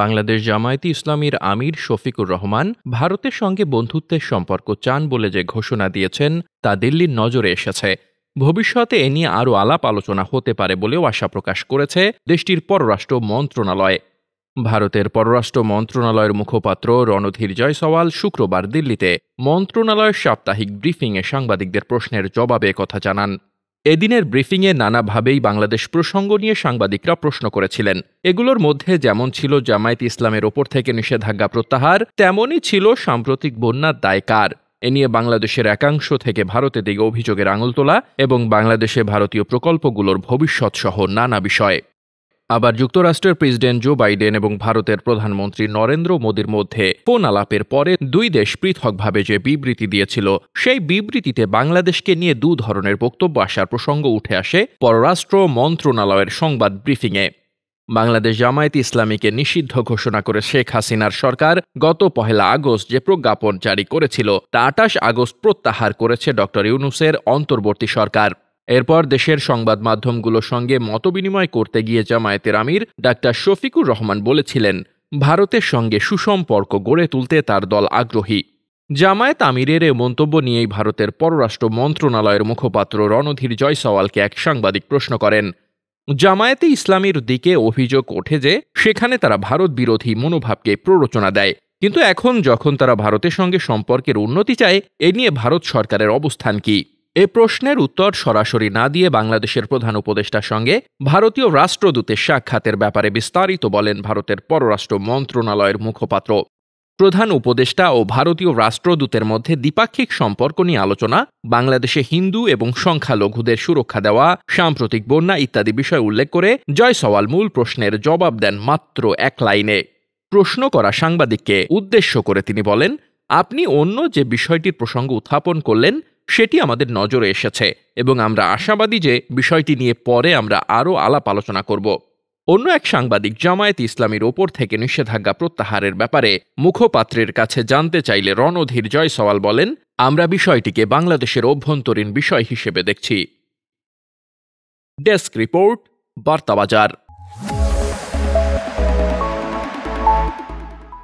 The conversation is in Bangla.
বাংলাদেশ জামায়াতে ইসলামীর আমির শফিকুর রহমান ভারতের সঙ্গে বন্ধুত্বের সম্পর্ক চান বলে যে ঘোষণা দিয়েছেন তা দিল্লির নজরে এসেছে ভবিষ্যতে এ নিয়ে আরও আলাপ আলোচনা হতে পারে বলেও আশা প্রকাশ করেছে দেশটির পররাষ্ট্র মন্ত্রণালয় ভারতের পররাষ্ট্র মন্ত্রণালয়ের মুখপাত্র রণধীর জয়সওয়াল শুক্রবার দিল্লিতে মন্ত্রণালয়ের সাপ্তাহিক ব্রিফিংয়ে সাংবাদিকদের প্রশ্নের জবাবে কথা জানান এদিনের ব্রিফিংয়ে নানাভাবেই বাংলাদেশ প্রসঙ্গ নিয়ে সাংবাদিকরা প্রশ্ন করেছিলেন এগুলোর মধ্যে যেমন ছিল জামায়াত ইসলামের ওপর থেকে নিষেধাজ্ঞা প্রত্যাহার তেমনই ছিল সাম্প্রতিক বন্যার দায়কার এ নিয়ে বাংলাদেশের একাংশ থেকে ভারতের দিকে অভিযোগের আঙুল তোলা এবং বাংলাদেশে ভারতীয় প্রকল্পগুলোর ভবিষ্যৎ সহ নানা বিষয় আবার যুক্তরাষ্ট্রের প্রেসিডেন্ট জো বাইডেন এবং ভারতের প্রধানমন্ত্রী নরেন্দ্র মোদীর মধ্যে ফোন আলাপের পরে দুই দেশ পৃথকভাবে যে বিবৃতি দিয়েছিল সেই বিবৃতিতে বাংলাদেশকে নিয়ে দু ধরনের বক্তব্য আসার প্রসঙ্গ উঠে আসে পররাষ্ট্র মন্ত্রণালয়ের সংবাদ ব্রিফিংয়ে বাংলাদেশ জামায়াত ইসলামীকে নিষিদ্ধ ঘোষণা করে শেখ হাসিনার সরকার গত পহেলা আগস্ট যে প্রজ্ঞাপন জারি করেছিল তা আটাশ আগস্ট প্রত্যাহার করেছে ড ইউনুসের অন্তর্বর্তী সরকার এরপর দেশের সংবাদ মাধ্যমগুলোর সঙ্গে মতবিনিময় করতে গিয়ে জামায়াতের আমির ডাক্তার শফিকুর রহমান বলেছিলেন ভারতের সঙ্গে সুসম্পর্ক গড়ে তুলতে তার দল আগ্রহী জামায়াত আমিরের এ মন্তব্য নিয়েই ভারতের পররাষ্ট্র মন্ত্রণালয়ের মুখপাত্র রণধীর জয়সওয়ালকে এক সাংবাদিক প্রশ্ন করেন জামায়াতে ইসলামীর দিকে অভিযোগ ওঠে যে সেখানে তারা ভারত বিরোধী মনোভাবকে প্ররোচনা দেয় কিন্তু এখন যখন তারা ভারতের সঙ্গে সম্পর্কের উন্নতি চায় এ নিয়ে ভারত সরকারের অবস্থান কী এ প্রশ্নের উত্তর সরাসরি না দিয়ে বাংলাদেশের প্রধান উপদেষ্টার সঙ্গে ভারতীয় রাষ্ট্রদূতের সাক্ষাতের ব্যাপারে বিস্তারিত বলেন ভারতের পররাষ্ট্র মন্ত্রণালয়ের মুখপাত্র প্রধান উপদেষ্টা ও ভারতীয় রাষ্ট্রদূতের মধ্যে দ্বিপাক্ষিক সম্পর্ক নিয়ে আলোচনা বাংলাদেশে হিন্দু এবং সংখ্যালঘুদের সুরক্ষা দেওয়া সাম্প্রতিক বন্যা ইত্যাদি বিষয় উল্লেখ করে জয়সওয়াল মূল প্রশ্নের জবাব দেন মাত্র এক লাইনে প্রশ্ন করা সাংবাদিককে উদ্দেশ্য করে তিনি বলেন আপনি অন্য যে বিষয়টির প্রসঙ্গ উত্থাপন করলেন সেটি আমাদের নজরে এসেছে এবং আমরা আশাবাদী যে বিষয়টি নিয়ে পরে আমরা আরও আলাপ আলোচনা করব অন্য এক সাংবাদিক জামায়াত ইসলামীর ওপর থেকে নিষেধাজ্ঞা প্রত্যাহারের ব্যাপারে মুখপাত্রের কাছে জানতে চাইলে রণধীর জয় সওয়াল বলেন আমরা বিষয়টিকে বাংলাদেশের অভ্যন্তরীণ বিষয় হিসেবে দেখছি ডেস্ক রিপোর্ট বার্তাবাজার